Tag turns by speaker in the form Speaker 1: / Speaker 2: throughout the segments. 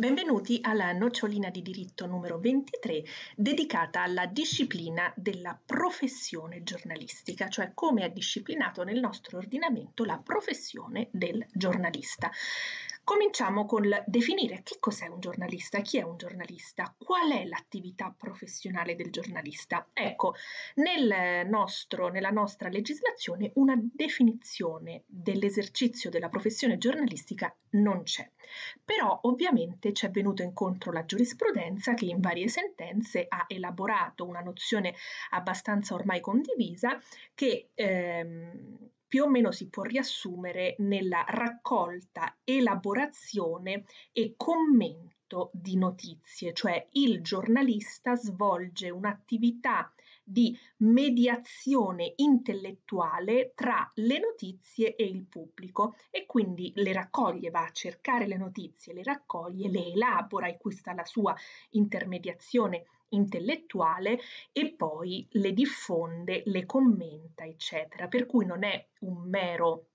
Speaker 1: Benvenuti alla nocciolina di diritto numero 23 dedicata alla disciplina della professione giornalistica, cioè come è disciplinato nel nostro ordinamento la professione del giornalista. Cominciamo col definire che cos'è un giornalista, chi è un giornalista, qual è l'attività professionale del giornalista. Ecco, nel nostro, nella nostra legislazione una definizione dell'esercizio della professione giornalistica non c'è, però ovviamente ci è venuto incontro la giurisprudenza che in varie sentenze ha elaborato una nozione abbastanza ormai condivisa che ehm, più o meno si può riassumere nella raccolta, elaborazione e commento di notizie, cioè il giornalista svolge un'attività di mediazione intellettuale tra le notizie e il pubblico e quindi le raccoglie, va a cercare le notizie, le raccoglie, le elabora e questa è la sua intermediazione intellettuale e poi le diffonde, le commenta, eccetera. Per cui non è un mero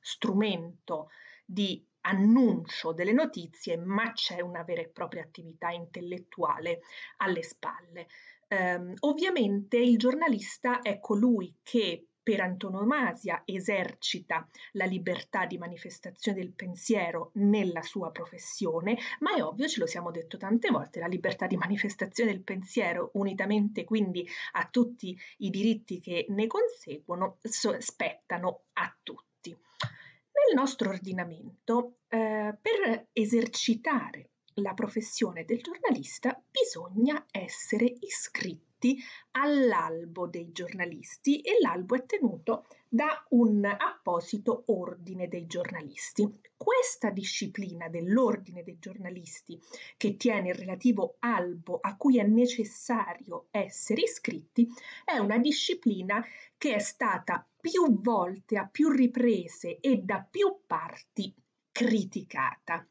Speaker 1: strumento di annuncio delle notizie, ma c'è una vera e propria attività intellettuale alle spalle. Um, ovviamente il giornalista è colui che per antonomasia esercita la libertà di manifestazione del pensiero nella sua professione, ma è ovvio, ce lo siamo detto tante volte, la libertà di manifestazione del pensiero, unitamente quindi a tutti i diritti che ne conseguono, spettano a tutti. Nel nostro ordinamento, eh, per esercitare la professione del giornalista bisogna essere iscritti iscritti all'albo dei giornalisti e l'albo è tenuto da un apposito ordine dei giornalisti. Questa disciplina dell'ordine dei giornalisti che tiene il relativo albo a cui è necessario essere iscritti è una disciplina che è stata più volte a più riprese e da più parti criticata.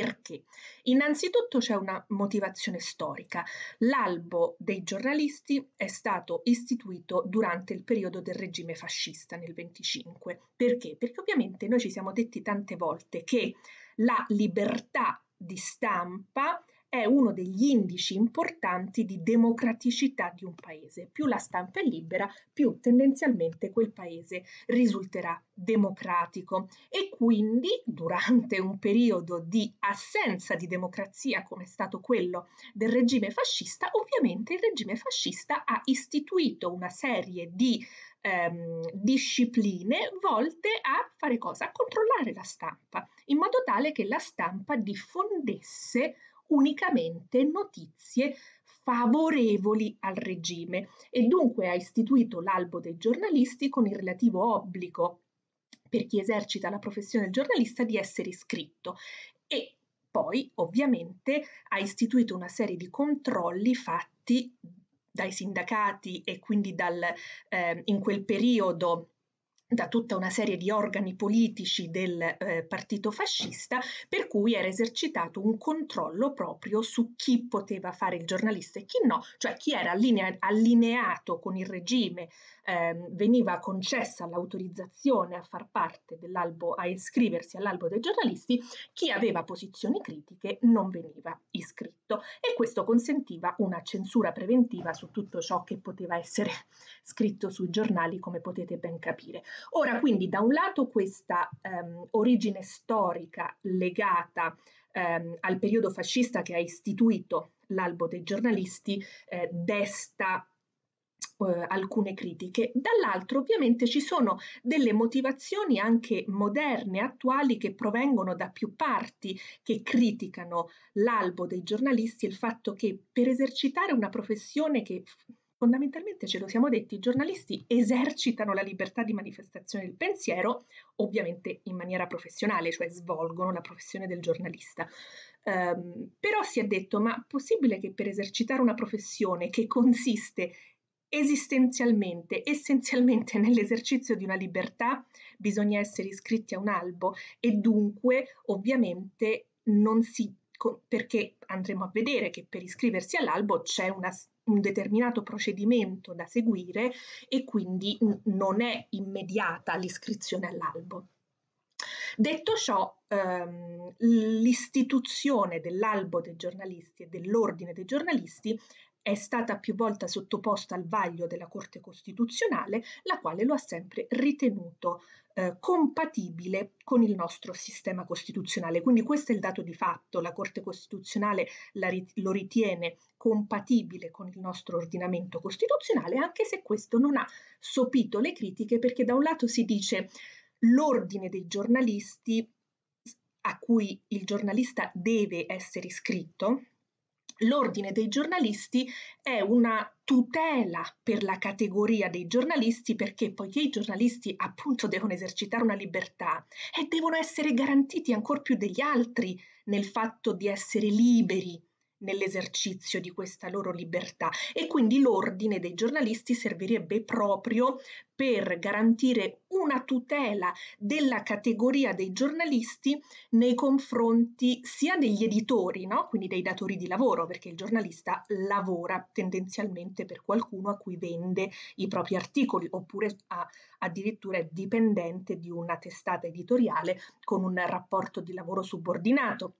Speaker 1: Perché? Innanzitutto c'è una motivazione storica. L'albo dei giornalisti è stato istituito durante il periodo del regime fascista nel 25. Perché? Perché ovviamente noi ci siamo detti tante volte che la libertà di stampa è uno degli indici importanti di democraticità di un paese. Più la stampa è libera, più tendenzialmente quel paese risulterà democratico e quindi durante un periodo di assenza di democrazia come è stato quello del regime fascista, ovviamente il regime fascista ha istituito una serie di ehm, discipline volte a fare cosa? A controllare la stampa, in modo tale che la stampa diffondesse unicamente notizie favorevoli al regime e dunque ha istituito l'albo dei giornalisti con il relativo obbligo per chi esercita la professione giornalista di essere iscritto e poi ovviamente ha istituito una serie di controlli fatti dai sindacati e quindi dal, eh, in quel periodo da tutta una serie di organi politici del eh, partito fascista, per cui era esercitato un controllo proprio su chi poteva fare il giornalista e chi no, cioè chi era alline- allineato con il regime eh, veniva concessa l'autorizzazione a far parte dell'albo, a iscriversi all'albo dei giornalisti, chi aveva posizioni critiche non veniva iscritto e questo consentiva una censura preventiva su tutto ciò che poteva essere scritto sui giornali, come potete ben capire. Ora, quindi, da un lato questa ehm, origine storica legata ehm, al periodo fascista che ha istituito l'albo dei giornalisti eh, desta eh, alcune critiche, dall'altro ovviamente ci sono delle motivazioni anche moderne, attuali, che provengono da più parti, che criticano l'albo dei giornalisti e il fatto che per esercitare una professione che Fondamentalmente ce lo siamo detti, i giornalisti esercitano la libertà di manifestazione del pensiero, ovviamente in maniera professionale, cioè svolgono la professione del giornalista. Um, però si è detto, ma possibile che per esercitare una professione che consiste esistenzialmente, essenzialmente nell'esercizio di una libertà, bisogna essere iscritti a un albo e dunque ovviamente non si perché andremo a vedere che per iscriversi all'albo c'è una, un determinato procedimento da seguire e quindi non è immediata l'iscrizione all'albo. Detto ciò, ehm, l'istituzione dell'albo dei giornalisti e dell'ordine dei giornalisti è stata più volte sottoposta al vaglio della Corte Costituzionale, la quale lo ha sempre ritenuto eh, compatibile con il nostro sistema costituzionale. Quindi questo è il dato di fatto, la Corte Costituzionale la, lo ritiene compatibile con il nostro ordinamento costituzionale, anche se questo non ha sopito le critiche perché da un lato si dice l'ordine dei giornalisti a cui il giornalista deve essere iscritto, l'ordine dei giornalisti è una tutela per la categoria dei giornalisti perché poiché i giornalisti appunto devono esercitare una libertà e devono essere garantiti ancor più degli altri nel fatto di essere liberi nell'esercizio di questa loro libertà e quindi l'ordine dei giornalisti servirebbe proprio per garantire una tutela della categoria dei giornalisti nei confronti sia degli editori, no? quindi dei datori di lavoro, perché il giornalista lavora tendenzialmente per qualcuno a cui vende i propri articoli oppure a, addirittura è dipendente di una testata editoriale con un rapporto di lavoro subordinato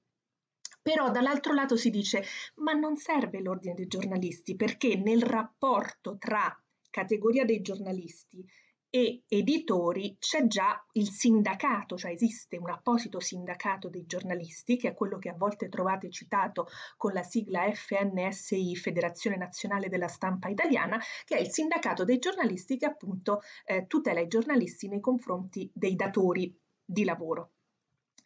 Speaker 1: però dall'altro lato si dice, ma non serve l'ordine dei giornalisti perché nel rapporto tra categoria dei giornalisti e editori c'è già il sindacato, cioè esiste un apposito sindacato dei giornalisti, che è quello che a volte trovate citato con la sigla FNSI, Federazione Nazionale della Stampa Italiana, che è il sindacato dei giornalisti che appunto eh, tutela i giornalisti nei confronti dei datori di lavoro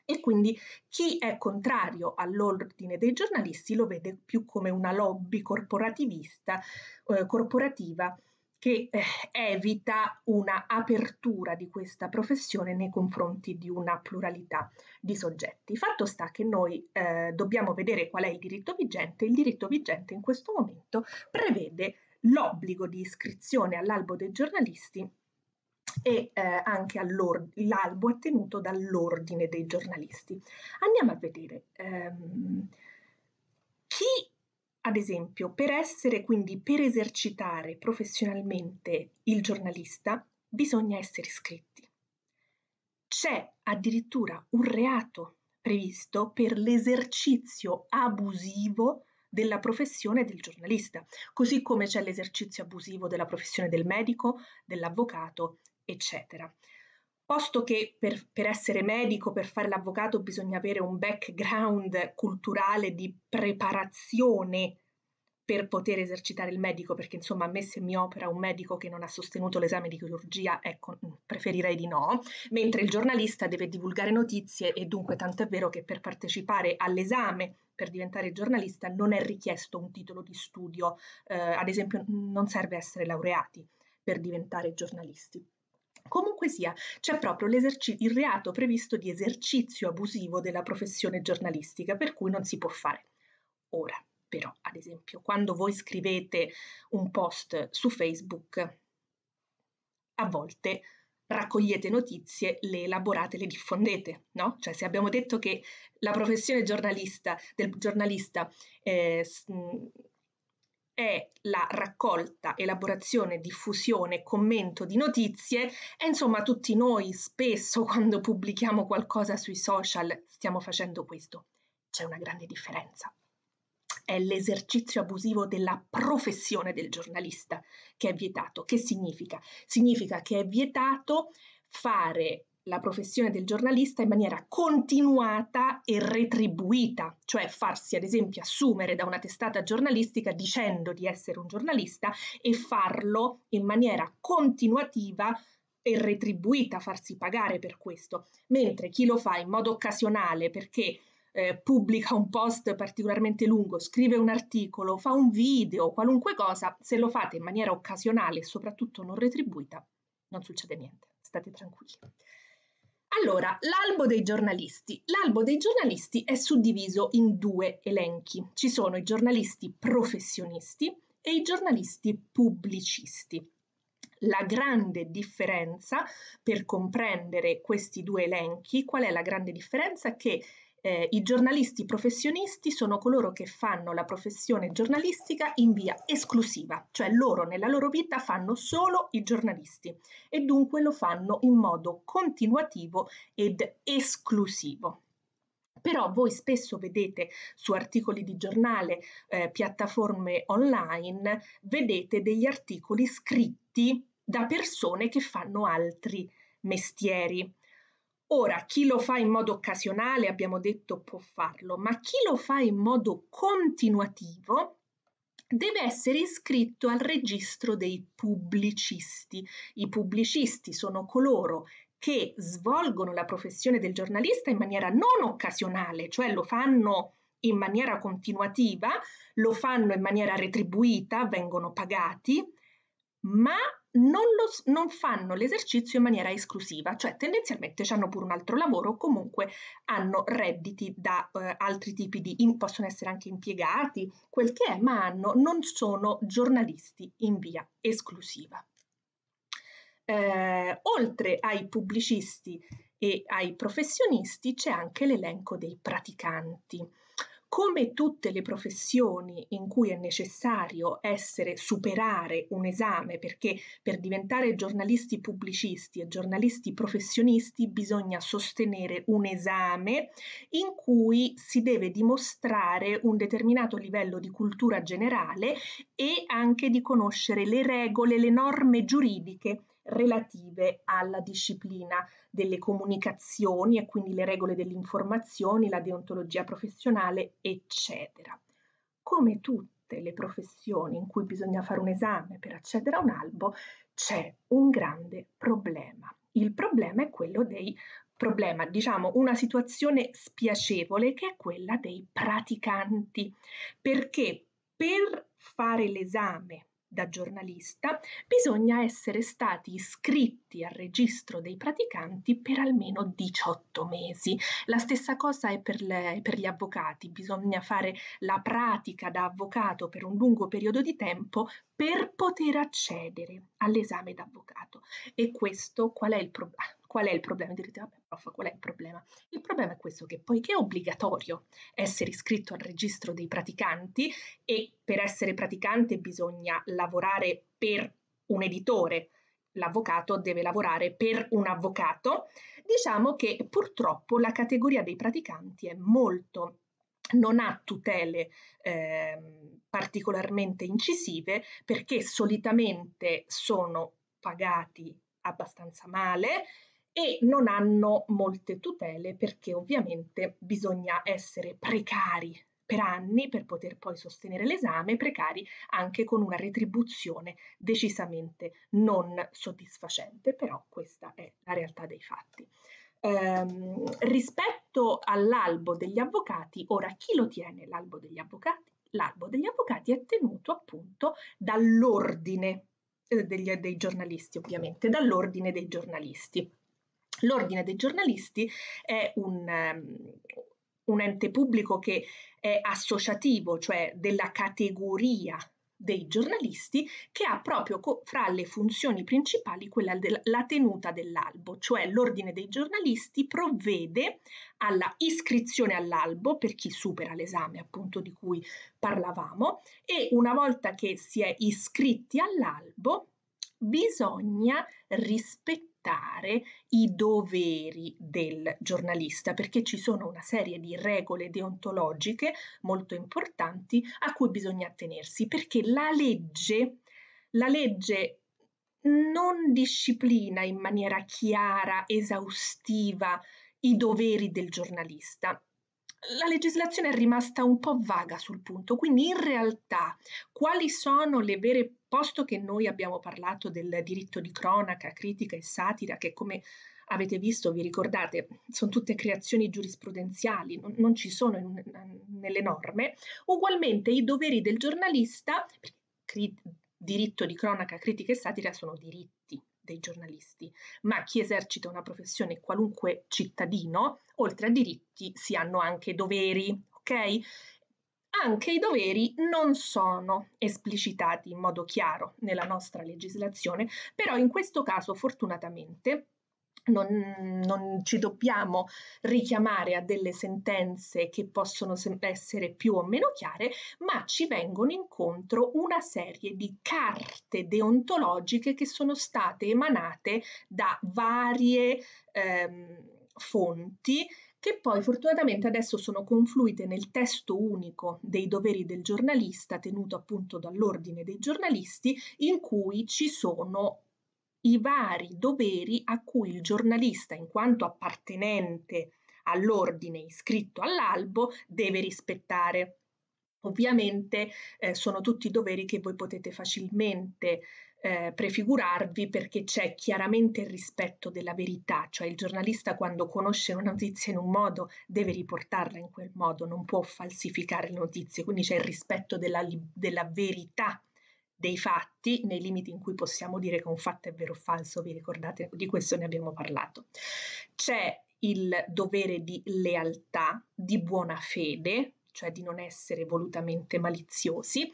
Speaker 1: e quindi chi è contrario all'ordine dei giornalisti lo vede più come una lobby corporativista, eh, corporativa che eh, evita una apertura di questa professione nei confronti di una pluralità di soggetti. Fatto sta che noi eh, dobbiamo vedere qual è il diritto vigente. Il diritto vigente in questo momento prevede l'obbligo di iscrizione all'albo dei giornalisti e eh, anche l'albo è tenuto dall'ordine dei giornalisti. Andiamo a vedere ehm, chi, ad esempio, per essere quindi per esercitare professionalmente il giornalista bisogna essere iscritti. C'è addirittura un reato previsto per l'esercizio abusivo della professione del giornalista, così come c'è l'esercizio abusivo della professione del medico, dell'avvocato eccetera. Posto che per, per essere medico, per fare l'avvocato, bisogna avere un background culturale di preparazione per poter esercitare il medico, perché insomma a me se mi opera un medico che non ha sostenuto l'esame di chirurgia, ecco, mm, preferirei di no, mentre il giornalista deve divulgare notizie e dunque tanto è vero che per partecipare all'esame per diventare giornalista non è richiesto un titolo di studio, eh, ad esempio non serve essere laureati per diventare giornalisti. Comunque sia, c'è proprio il reato previsto di esercizio abusivo della professione giornalistica, per cui non si può fare. Ora, però, ad esempio, quando voi scrivete un post su Facebook, a volte raccogliete notizie, le elaborate, le diffondete, no? Cioè se abbiamo detto che la professione giornalista, del giornalista eh, è la raccolta, elaborazione, diffusione, commento di notizie e insomma tutti noi spesso quando pubblichiamo qualcosa sui social stiamo facendo questo. C'è una grande differenza. È l'esercizio abusivo della professione del giornalista che è vietato. Che significa? Significa che è vietato fare la professione del giornalista in maniera continuata e retribuita, cioè farsi ad esempio assumere da una testata giornalistica dicendo di essere un giornalista e farlo in maniera continuativa e retribuita, farsi pagare per questo, mentre chi lo fa in modo occasionale perché eh, pubblica un post particolarmente lungo, scrive un articolo, fa un video, qualunque cosa, se lo fate in maniera occasionale e soprattutto non retribuita, non succede niente, state tranquilli. Allora, l'albo dei giornalisti. L'albo dei giornalisti è suddiviso in due elenchi. Ci sono i giornalisti professionisti e i giornalisti pubblicisti. La grande differenza per comprendere questi due elenchi, qual è la grande differenza? Che eh, I giornalisti professionisti sono coloro che fanno la professione giornalistica in via esclusiva, cioè loro nella loro vita fanno solo i giornalisti e dunque lo fanno in modo continuativo ed esclusivo. Però voi spesso vedete su articoli di giornale, eh, piattaforme online, vedete degli articoli scritti da persone che fanno altri mestieri. Ora, chi lo fa in modo occasionale, abbiamo detto, può farlo, ma chi lo fa in modo continuativo deve essere iscritto al registro dei pubblicisti. I pubblicisti sono coloro che svolgono la professione del giornalista in maniera non occasionale, cioè lo fanno in maniera continuativa, lo fanno in maniera retribuita, vengono pagati ma non, lo, non fanno l'esercizio in maniera esclusiva, cioè tendenzialmente hanno pure un altro lavoro o comunque hanno redditi da eh, altri tipi di, in, possono essere anche impiegati, quel che è, ma hanno, non sono giornalisti in via esclusiva. Eh, oltre ai pubblicisti e ai professionisti c'è anche l'elenco dei praticanti. Come tutte le professioni in cui è necessario essere, superare un esame, perché per diventare giornalisti pubblicisti e giornalisti professionisti bisogna sostenere un esame in cui si deve dimostrare un determinato livello di cultura generale e anche di conoscere le regole, le norme giuridiche relative alla disciplina delle comunicazioni e quindi le regole delle informazioni, la deontologia professionale, eccetera. Come tutte le professioni in cui bisogna fare un esame per accedere a un albo, c'è un grande problema. Il problema è quello dei problema, diciamo una situazione spiacevole che è quella dei praticanti, perché per fare l'esame da giornalista, bisogna essere stati iscritti al registro dei praticanti per almeno 18 mesi. La stessa cosa è per, le, per, gli avvocati, bisogna fare la pratica da avvocato per un lungo periodo di tempo per poter accedere all'esame d'avvocato. E questo qual è il problema? Ah, Qual è il problema? Direte, vabbè, prof, qual è il problema? Il problema è questo che poiché è obbligatorio essere iscritto al registro dei praticanti e per essere praticante bisogna lavorare per un editore, l'avvocato deve lavorare per un avvocato, diciamo che purtroppo la categoria dei praticanti è molto non ha tutele eh, particolarmente incisive perché solitamente sono pagati abbastanza male e non hanno molte tutele perché ovviamente bisogna essere precari per anni per poter poi sostenere l'esame, precari anche con una retribuzione decisamente non soddisfacente, però questa è la realtà dei fatti. Ehm, rispetto all'albo degli avvocati, ora chi lo tiene l'albo degli avvocati? L'albo degli avvocati è tenuto appunto dall'ordine eh, degli, dei giornalisti, ovviamente, dall'ordine dei giornalisti. L'ordine dei giornalisti è un, ehm, un ente pubblico che è associativo, cioè della categoria dei giornalisti che ha proprio co- fra le funzioni principali quella della tenuta dell'albo, cioè l'ordine dei giornalisti provvede alla iscrizione all'albo per chi supera l'esame appunto di cui parlavamo e una volta che si è iscritti all'albo bisogna rispettare i doveri del giornalista perché ci sono una serie di regole deontologiche molto importanti a cui bisogna attenersi perché la legge, la legge non disciplina in maniera chiara, esaustiva i doveri del giornalista. La legislazione è rimasta un po' vaga sul punto, quindi in realtà quali sono le vere e posto che noi abbiamo parlato del diritto di cronaca, critica e satira, che come avete visto, vi ricordate, sono tutte creazioni giurisprudenziali, non, non ci sono in, nelle norme, ugualmente i doveri del giornalista, cri, diritto di cronaca, critica e satira sono diritti dei giornalisti, ma chi esercita una professione, qualunque cittadino, oltre a diritti si hanno anche doveri, ok? anche i doveri non sono esplicitati in modo chiaro nella nostra legislazione, però in questo caso fortunatamente non, non, ci dobbiamo richiamare a delle sentenze che possono essere più o meno chiare, ma ci vengono incontro una serie di carte deontologiche che sono state emanate da varie ehm, fonti che poi fortunatamente adesso sono confluite nel testo unico dei doveri del giornalista, tenuto appunto dall'ordine dei giornalisti, in cui ci sono i vari doveri a cui il giornalista, in quanto appartenente all'ordine iscritto all'albo, deve rispettare. Ovviamente eh, sono tutti doveri che voi potete facilmente eh, prefigurarvi perché c'è chiaramente il rispetto della verità, cioè il giornalista quando conosce una notizia in un modo deve riportarla in quel modo, non può falsificare le notizie, quindi c'è il rispetto della, della verità dei fatti nei limiti in cui possiamo dire che un fatto è vero o falso, vi ricordate di questo ne abbiamo parlato. C'è il dovere di lealtà, di buona fede, cioè di non essere volutamente maliziosi. E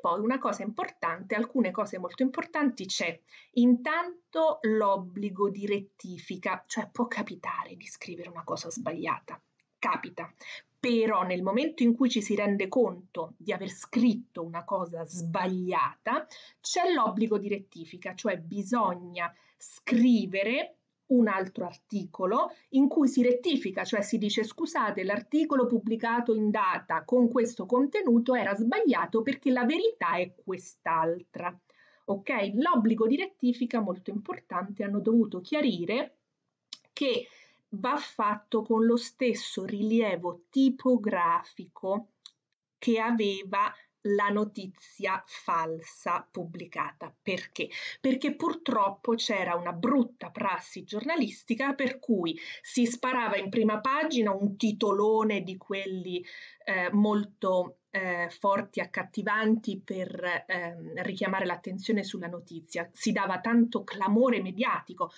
Speaker 1: poi una cosa importante, alcune cose molto importanti c'è intanto l'obbligo di rettifica, cioè può capitare di scrivere una cosa sbagliata. Capita, però nel momento in cui ci si rende conto di aver scritto una cosa sbagliata, c'è l'obbligo di rettifica, cioè bisogna scrivere un altro articolo in cui si rettifica, cioè si dice scusate, l'articolo pubblicato in data con questo contenuto era sbagliato perché la verità è quest'altra. Ok, L'obbligo di rettifica molto importante hanno dovuto chiarire che va fatto con lo stesso rilievo tipografico che aveva la notizia falsa pubblicata. Perché? Perché purtroppo c'era una brutta prassi giornalistica per cui si sparava in prima pagina un titolone di quelli eh, molto eh, forti, accattivanti per eh, richiamare l'attenzione sulla notizia. Si dava tanto clamore mediatico.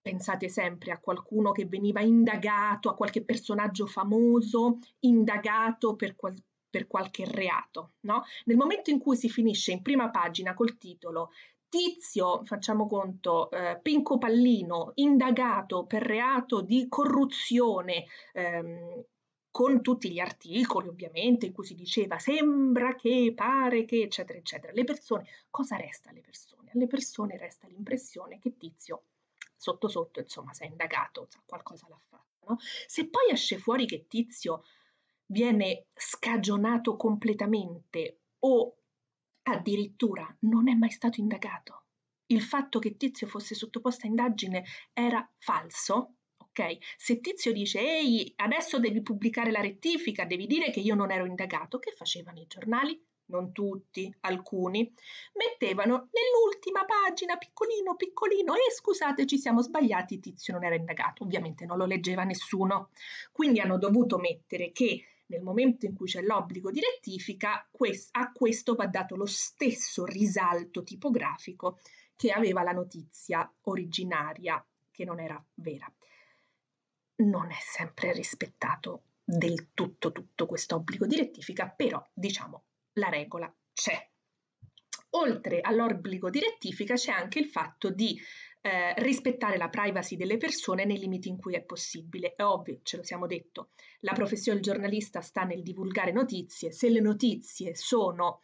Speaker 1: Pensate sempre a qualcuno che veniva indagato, a qualche personaggio famoso, indagato per, qual- per qualche reato. No? Nel momento in cui si finisce in prima pagina col titolo Tizio, facciamo conto, eh, Pinco Pallino, indagato per reato di corruzione, ehm, con tutti gli articoli ovviamente in cui si diceva sembra che, pare che, eccetera, eccetera. Le persone, cosa resta alle persone? Alle persone resta l'impressione che Tizio sotto sotto, insomma, si è indagato, qualcosa l'ha fatto. No? Se poi esce fuori che Tizio viene scagionato completamente o addirittura non è mai stato indagato. Il fatto che Tizio fosse sottoposto a indagine era falso, ok? Se Tizio dice ehi, adesso devi pubblicare la rettifica, devi dire che io non ero indagato, che facevano i giornali? Non tutti, alcuni, mettevano nell'ultima pagina, piccolino, piccolino, e eh, scusate, ci siamo sbagliati, Tizio non era indagato. Ovviamente non lo leggeva nessuno. Quindi hanno dovuto mettere che nel momento in cui c'è l'obbligo di rettifica, a questo va dato lo stesso risalto tipografico che aveva la notizia originaria, che non era vera. Non è sempre rispettato del tutto tutto questo obbligo di rettifica, però diciamo la regola c'è. Oltre all'obbligo di rettifica c'è anche il fatto di eh, rispettare la privacy delle persone nei limiti in cui è possibile. È ovvio, ce lo siamo detto, la professione del giornalista sta nel divulgare notizie, se le notizie sono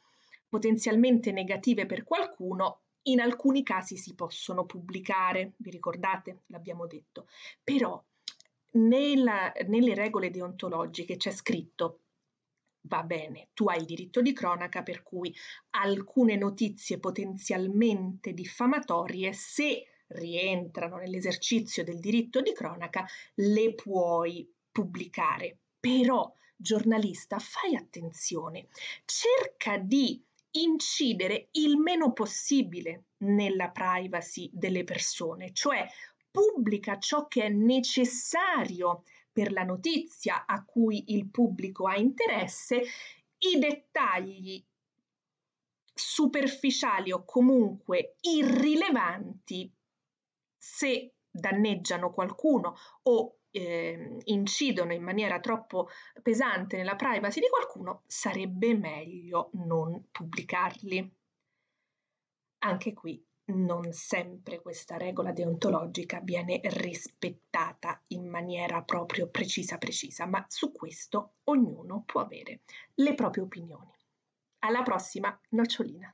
Speaker 1: potenzialmente negative per qualcuno, in alcuni casi si possono pubblicare, vi ricordate? L'abbiamo detto. Però nella, nelle regole deontologiche c'è scritto va bene, tu hai il diritto di cronaca, per cui alcune notizie potenzialmente diffamatorie, se rientrano nell'esercizio del diritto di cronaca, le puoi pubblicare. Però, giornalista, fai attenzione, cerca di incidere il meno possibile nella privacy delle persone, cioè pubblica ciò che è necessario per la notizia a cui il pubblico ha interesse, i dettagli superficiali o comunque irrilevanti se danneggiano qualcuno o eh, incidono in maniera troppo pesante nella privacy di qualcuno, sarebbe meglio non pubblicarli. Anche qui non sempre questa regola deontologica viene rispettata in maniera proprio precisa precisa, ma su questo ognuno può avere le proprie opinioni. Alla prossima, nocciolina!